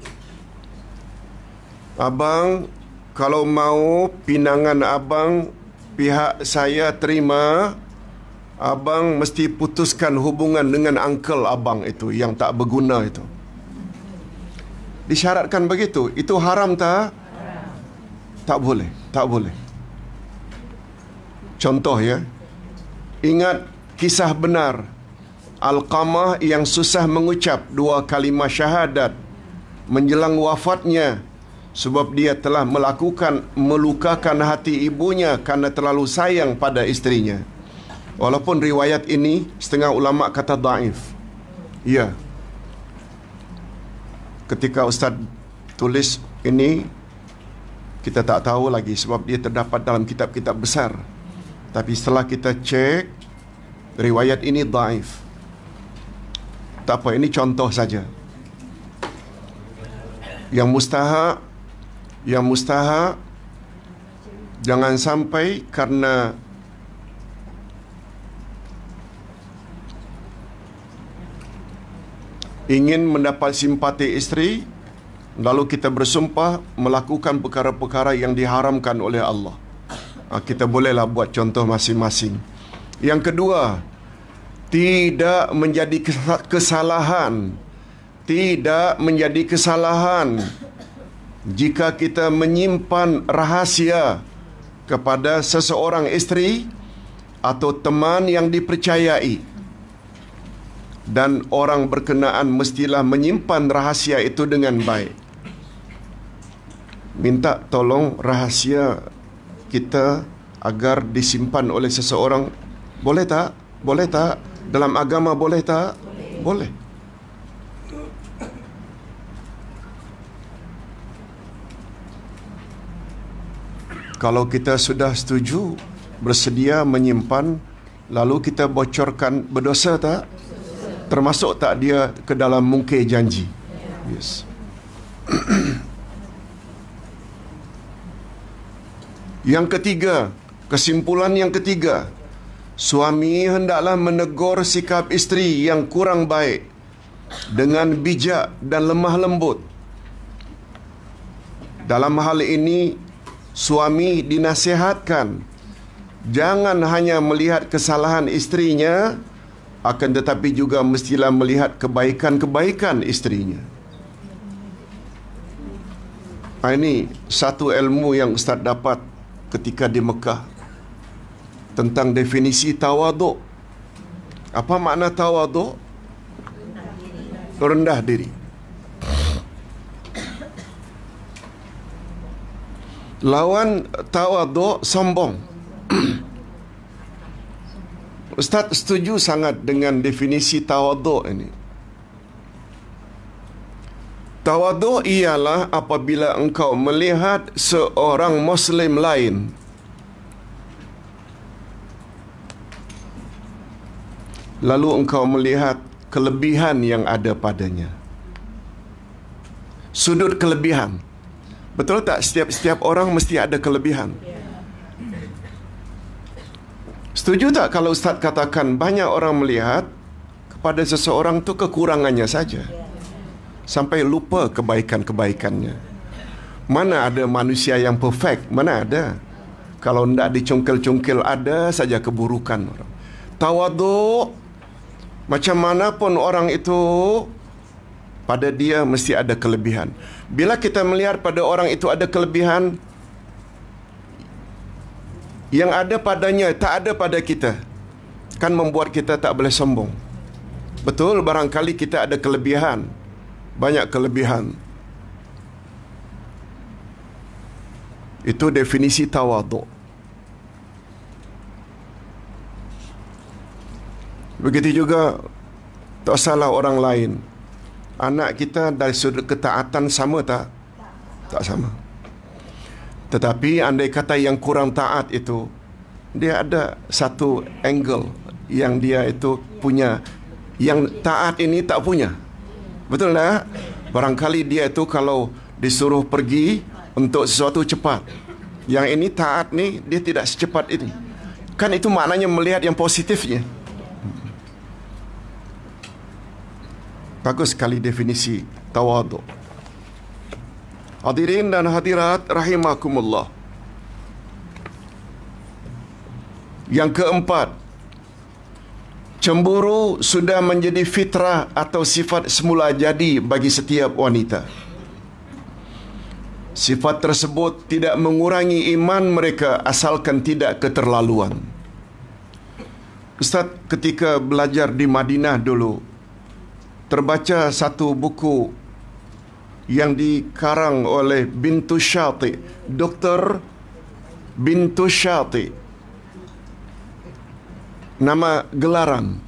Abang, kalau mau pinangan abang, pihak saya terima. Abang mesti putuskan hubungan dengan uncle abang itu yang tak berguna itu. Disyaratkan begitu. Itu haram tak? Tak boleh. Tak boleh. Contoh ya. Ingat kisah benar Al-Qamah yang susah mengucap dua kalimah syahadat menjelang wafatnya sebab dia telah melakukan melukakan hati ibunya karena terlalu sayang pada istrinya. Walaupun riwayat ini setengah ulama kata daif. Ya. Ketika ustaz tulis ini kita tak tahu lagi sebab dia terdapat dalam kitab-kitab besar tapi setelah kita cek Riwayat ini daif Tak apa, ini contoh saja Yang mustahak Yang mustahak Jangan sampai karena Ingin mendapat simpati istri Lalu kita bersumpah melakukan perkara-perkara yang diharamkan oleh Allah Ah, kita bolehlah buat contoh masing-masing. Yang kedua, tidak menjadi kesalahan. Tidak menjadi kesalahan jika kita menyimpan rahasia kepada seseorang isteri atau teman yang dipercayai. Dan orang berkenaan mestilah menyimpan rahasia itu dengan baik. Minta tolong rahasia kita agar disimpan oleh seseorang boleh tak? Boleh tak? Dalam agama boleh tak? Boleh. Kalau kita sudah setuju bersedia menyimpan lalu kita bocorkan berdosa tak? Termasuk tak dia ke dalam mungkir janji? Yes. <clears throat> Yang ketiga, kesimpulan yang ketiga, suami hendaklah menegur sikap isteri yang kurang baik dengan bijak dan lemah lembut. Dalam hal ini, suami dinasihatkan jangan hanya melihat kesalahan istrinya, akan tetapi juga mestilah melihat kebaikan-kebaikan istrinya. Ah, ini satu ilmu yang Ustaz dapat ketika di Mekah tentang definisi tawaduk. Apa makna tawaduk? Rendah diri. Lawan tawaduk sombong. Ustaz setuju sangat dengan definisi tawaduk ini. Tawaduk ialah apabila engkau melihat seorang Muslim lain Lalu engkau melihat kelebihan yang ada padanya Sudut kelebihan Betul tak? Setiap setiap orang mesti ada kelebihan Setuju tak kalau Ustaz katakan banyak orang melihat Kepada seseorang tu kekurangannya saja Ya sampai lupa kebaikan-kebaikannya. Mana ada manusia yang perfect? Mana ada? Kalau tidak dicungkil-cungkil ada saja keburukan orang. Tawaduk macam mana pun orang itu pada dia mesti ada kelebihan. Bila kita melihat pada orang itu ada kelebihan yang ada padanya tak ada pada kita kan membuat kita tak boleh sombong. Betul barangkali kita ada kelebihan banyak kelebihan itu definisi tawadu. Begitu juga tak salah orang lain. Anak kita dari sudut ketaatan sama tak? Tak sama. Tetapi andai kata yang kurang taat itu dia ada satu angle yang dia itu punya yang taat ini tak punya. Betul tak? Barangkali dia itu kalau disuruh pergi untuk sesuatu cepat. Yang ini taat ni dia tidak secepat ini. Kan itu maknanya melihat yang positifnya. Bagus sekali definisi tawadu. Hadirin dan hadirat rahimakumullah. Yang keempat, Cemburu sudah menjadi fitrah atau sifat semula jadi bagi setiap wanita. Sifat tersebut tidak mengurangi iman mereka asalkan tidak keterlaluan. Ustaz ketika belajar di Madinah dulu terbaca satu buku yang dikarang oleh Bintu Syati, Dr. Bintu Syati nama gelaran.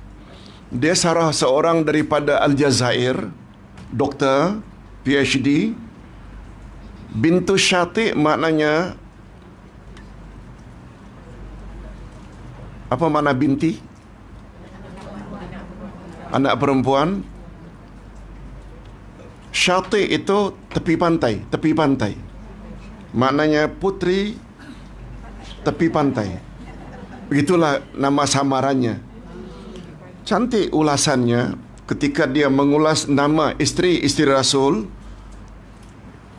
Dia sarah seorang daripada Aljazair, doktor, PhD. Bintu Syati maknanya apa makna binti? Anak perempuan. Syati itu tepi pantai, tepi pantai. Maknanya putri tepi pantai. Begitulah nama samarannya. Cantik ulasannya ketika dia mengulas nama istri isteri Rasul.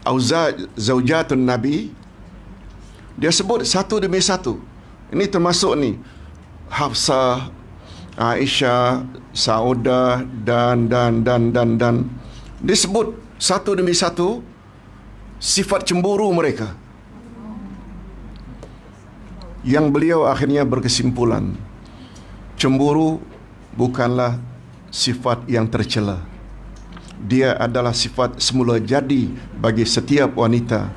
Auzat Zawjatun Nabi. Dia sebut satu demi satu. Ini termasuk ni. Hafsah, Aisyah, Saudah dan dan dan dan dan. Disebut satu demi satu sifat cemburu mereka yang beliau akhirnya berkesimpulan cemburu bukanlah sifat yang tercela dia adalah sifat semula jadi bagi setiap wanita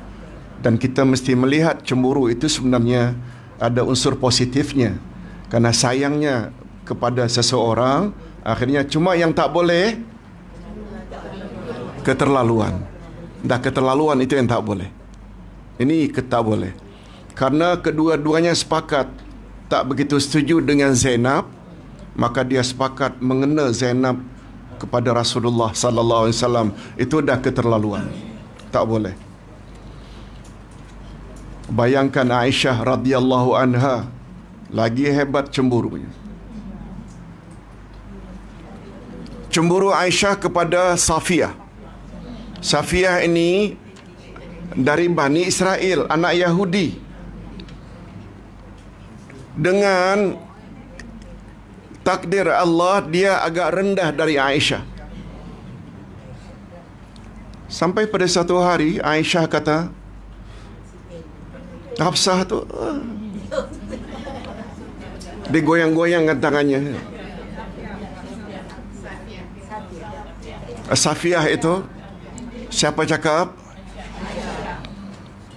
dan kita mesti melihat cemburu itu sebenarnya ada unsur positifnya karena sayangnya kepada seseorang akhirnya cuma yang tak boleh keterlaluan dah keterlaluan itu yang tak boleh ini ketak boleh Karena kedua-duanya sepakat tak begitu setuju dengan Zainab maka dia sepakat mengena Zainab kepada Rasulullah sallallahu alaihi wasallam itu dah keterlaluan tak boleh bayangkan Aisyah radhiyallahu anha lagi hebat cemburunya cemburu Aisyah kepada Safiyah Safiyah ini dari Bani Israel anak Yahudi dengan takdir Allah dia agak rendah dari Aisyah. Sampai pada satu hari Aisyah kata Hafsah tu uh, eh. digoyang-goyang kan tangannya. Safiyah itu siapa cakap?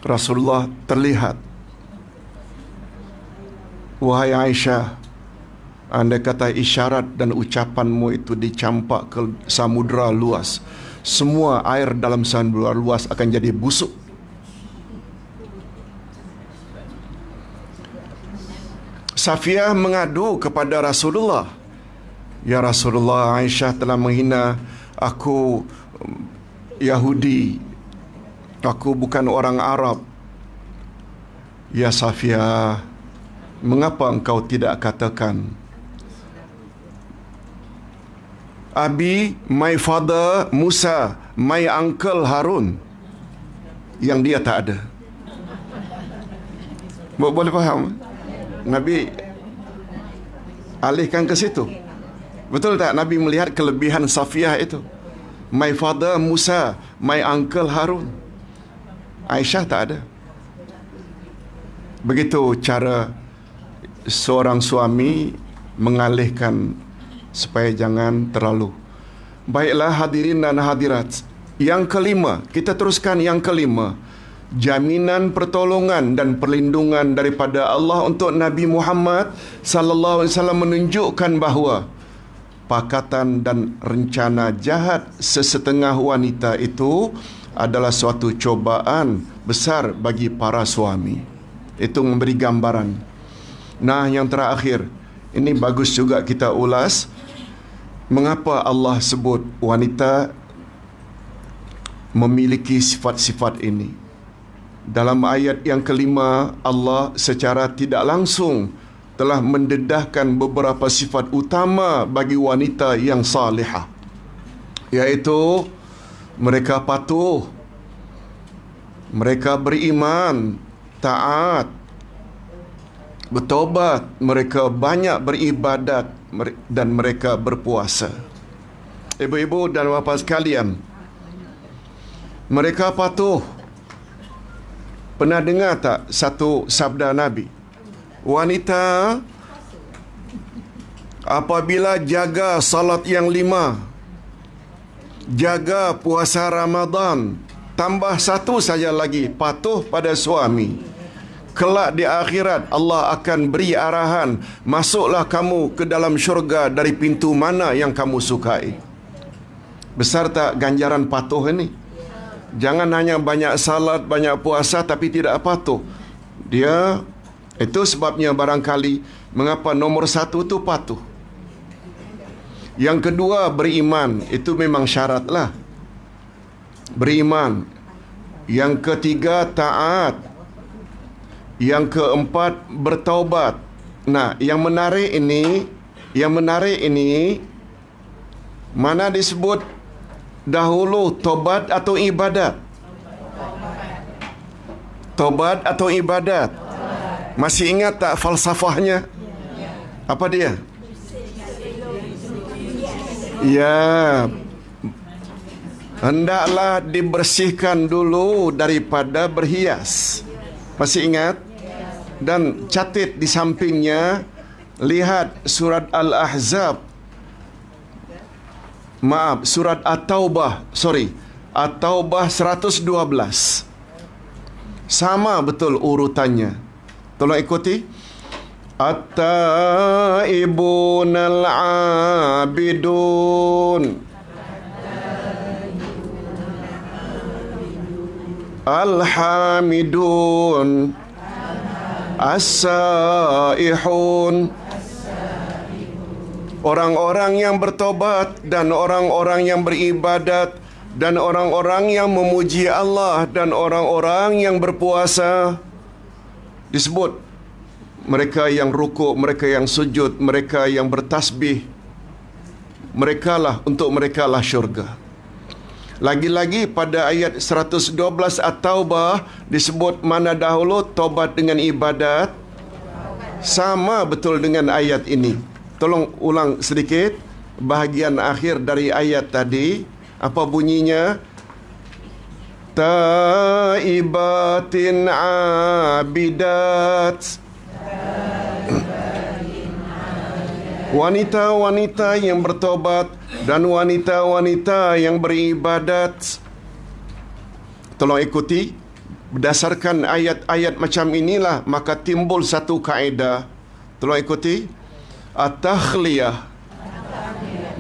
Rasulullah terlihat Wahai Aisyah Anda kata isyarat dan ucapanmu itu dicampak ke samudra luas Semua air dalam samudra luas akan jadi busuk Safiyah mengadu kepada Rasulullah Ya Rasulullah Aisyah telah menghina Aku um, Yahudi Aku bukan orang Arab Ya Safiyah Mengapa engkau tidak katakan Abi, my father Musa, my uncle Harun yang dia tak ada. Boleh faham? Nabi alihkan ke situ. Betul tak Nabi melihat kelebihan Safiyah itu? My father Musa, my uncle Harun. Aisyah tak ada. Begitu cara seorang suami mengalihkan supaya jangan terlalu. Baiklah hadirin dan hadirat. Yang kelima, kita teruskan yang kelima. Jaminan pertolongan dan perlindungan daripada Allah untuk Nabi Muhammad sallallahu alaihi wasallam menunjukkan bahawa pakatan dan rencana jahat sesetengah wanita itu adalah suatu cobaan besar bagi para suami. Itu memberi gambaran. Nah yang terakhir Ini bagus juga kita ulas Mengapa Allah sebut wanita Memiliki sifat-sifat ini Dalam ayat yang kelima Allah secara tidak langsung Telah mendedahkan beberapa sifat utama Bagi wanita yang salihah Iaitu Mereka patuh mereka beriman, taat, bertobat, mereka banyak beribadat dan mereka berpuasa. Ibu-ibu dan bapa sekalian, mereka patuh. Pernah dengar tak satu sabda Nabi? Wanita apabila jaga salat yang lima, jaga puasa Ramadan, tambah satu saja lagi patuh pada suami kelak di akhirat Allah akan beri arahan masuklah kamu ke dalam syurga dari pintu mana yang kamu sukai besar tak ganjaran patuh ini jangan hanya banyak salat banyak puasa tapi tidak patuh dia itu sebabnya barangkali mengapa nomor satu itu patuh yang kedua beriman itu memang syaratlah beriman yang ketiga taat yang keempat bertaubat. Nah, yang menarik ini, yang menarik ini mana disebut dahulu tobat atau ibadat? Tobat atau ibadat? Masih ingat tak falsafahnya? Apa dia? Ya, hendaklah dibersihkan dulu daripada berhias. Masih ingat? dan catit di sampingnya lihat surat al-ahzab maaf surat at-taubah sorry at-taubah 112 sama betul urutannya tolong ikuti at-taibun al-abidun al-hamidun al abidun al hamidun As-sa'ihun Orang-orang yang bertobat dan orang-orang yang beribadat dan orang-orang yang memuji Allah dan orang-orang yang berpuasa disebut mereka yang rukuk, mereka yang sujud, mereka yang bertasbih. mereka lah untuk mereka lah syurga. Lagi-lagi pada ayat 112 At-Taubah disebut mana dahulu tobat dengan ibadat sama betul dengan ayat ini. Tolong ulang sedikit bahagian akhir dari ayat tadi apa bunyinya? Taibatin abidat wanita-wanita yang bertobat dan wanita-wanita yang beribadat tolong ikuti berdasarkan ayat-ayat macam inilah maka timbul satu kaedah tolong ikuti at-tahliyah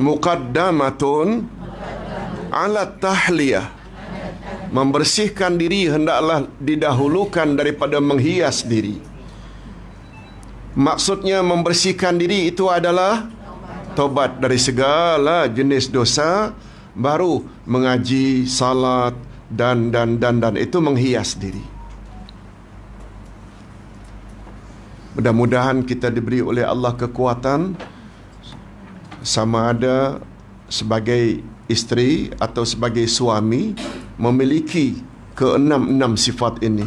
muqaddamatun ala tahliyah membersihkan diri hendaklah didahulukan daripada menghias diri maksudnya membersihkan diri itu adalah tobat dari segala jenis dosa baru mengaji salat dan dan dan dan itu menghias diri mudah-mudahan kita diberi oleh Allah kekuatan sama ada sebagai isteri atau sebagai suami memiliki keenam-enam sifat ini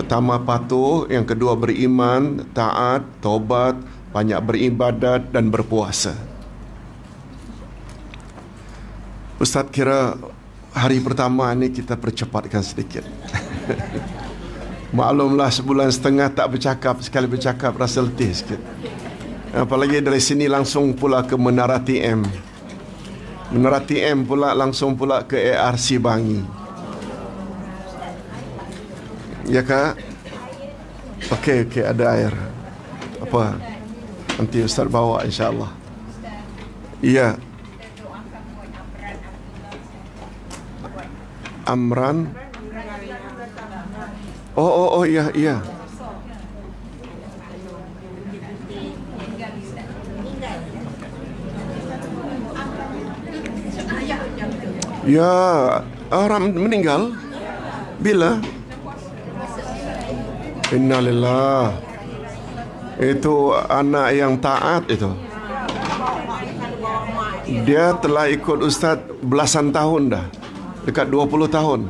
Pertama patuh, yang kedua beriman, taat, tobat, banyak beribadat dan berpuasa. Ustaz kira hari pertama ini kita percepatkan sedikit. <laughs> Maklumlah sebulan setengah tak bercakap, sekali bercakap rasa letih sikit. Apalagi dari sini langsung pula ke Menara TM. Menara TM pula langsung pula ke ARC Bangi. Ya kak Okey okey ada air Apa Nanti Ustaz bawa insyaAllah Ya Amran Oh oh oh iya iya Ya, orang meninggal. Bila? Innalillah Itu anak yang taat itu Dia telah ikut Ustaz belasan tahun dah Dekat 20 tahun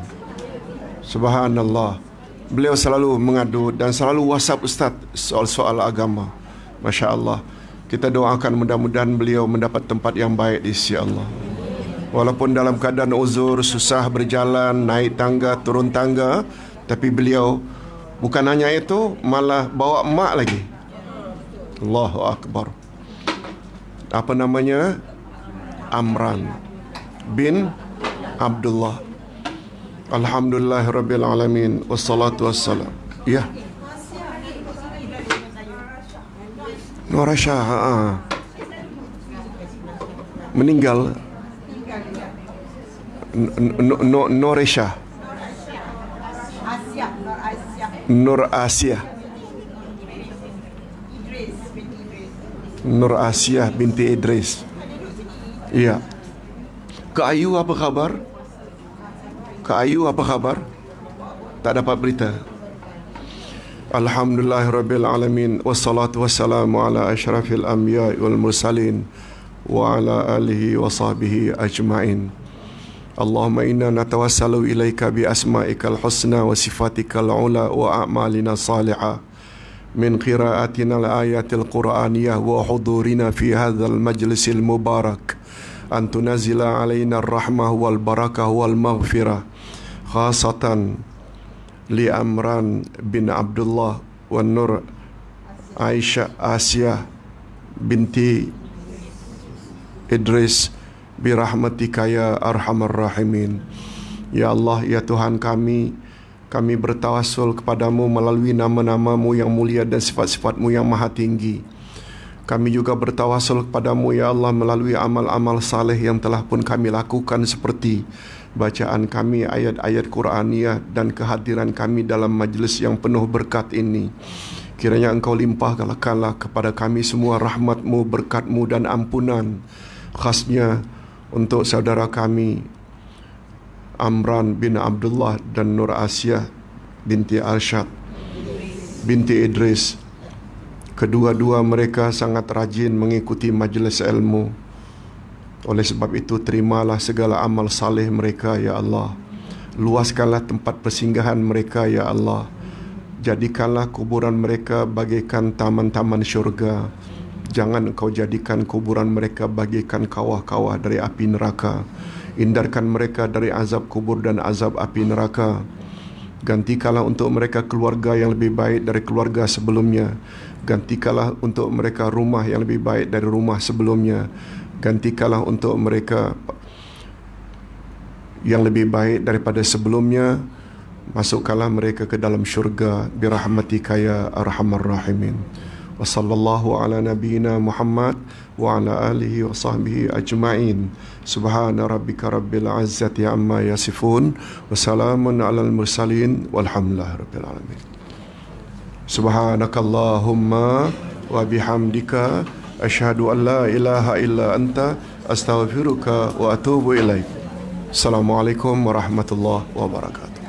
Subhanallah Beliau selalu mengadu dan selalu whatsapp Ustaz Soal-soal agama Masya Allah Kita doakan mudah-mudahan beliau mendapat tempat yang baik di sisi Allah Walaupun dalam keadaan uzur, susah berjalan, naik tangga, turun tangga, tapi beliau Bukan hanya itu Malah bawa mak lagi Allahu Akbar Apa namanya Amran Bin Abdullah Alhamdulillah Rabbil Alamin Wassalatu wassalam Ya Nora Shah ha. ha. Meninggal Nora Shah Nur Asia Nur Asia binti Idris Ya Kak Ayu apa khabar? Kak Ayu apa khabar? Tak dapat berita Alhamdulillah Rabbil Alamin Wassalatu wassalamu ala ashrafil anbiya wal mursalin Wa ala alihi wa sahbihi ajma'in اللهم إنا نتوسل إليك بأسمائك الحسنى وصفاتك العلى وأعمالنا الصالحة من قراءتنا الآيات القرآنية وحضورنا في هذا المجلس المبارك أن تنزل علينا الرحمة والبركة والمغفرة خاصة لأمران بن عبد الله والنور عائشة آسيا بنتي إدريس birahmatika ya arhamar rahimin. Ya Allah, ya Tuhan kami, kami bertawasul kepadamu melalui nama-namamu yang mulia dan sifat-sifatmu yang maha tinggi. Kami juga bertawasul kepadamu ya Allah melalui amal-amal saleh yang telah pun kami lakukan seperti bacaan kami ayat-ayat Qur'aniyah dan kehadiran kami dalam majlis yang penuh berkat ini. Kiranya engkau limpahkanlah kepada kami semua rahmatmu, berkatmu dan ampunan khasnya untuk saudara kami Amran bin Abdullah dan Nur Asia binti Arshad binti Idris kedua-dua mereka sangat rajin mengikuti majlis ilmu oleh sebab itu terimalah segala amal saleh mereka ya Allah luaskanlah tempat persinggahan mereka ya Allah jadikanlah kuburan mereka bagaikan taman-taman syurga Jangan kau jadikan kuburan mereka bagikan kawah-kawah dari api neraka. Hindarkan mereka dari azab kubur dan azab api neraka. Gantikanlah untuk mereka keluarga yang lebih baik dari keluarga sebelumnya. Gantikanlah untuk mereka rumah yang lebih baik dari rumah sebelumnya. Gantikanlah untuk mereka yang lebih baik daripada sebelumnya. Masukkanlah mereka ke dalam syurga. Birahmatikaya arhamar rahimin. Wa sallallahu ala nabiyyina Muhammad wa ala alihi wa sahbihi ajma'in. Subhana rabbika rabbil izzati amma yasifun wa salamun ala al mursalin walhamdulillahi rabbil alamin. Subhanakallahumma wa bihamdika ashhadu an la ilaha illa anta astaghfiruka wa atubu ilaik. Assalamualaikum warahmatullahi wabarakatuh.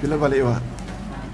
Bila balik, Pak? Wa?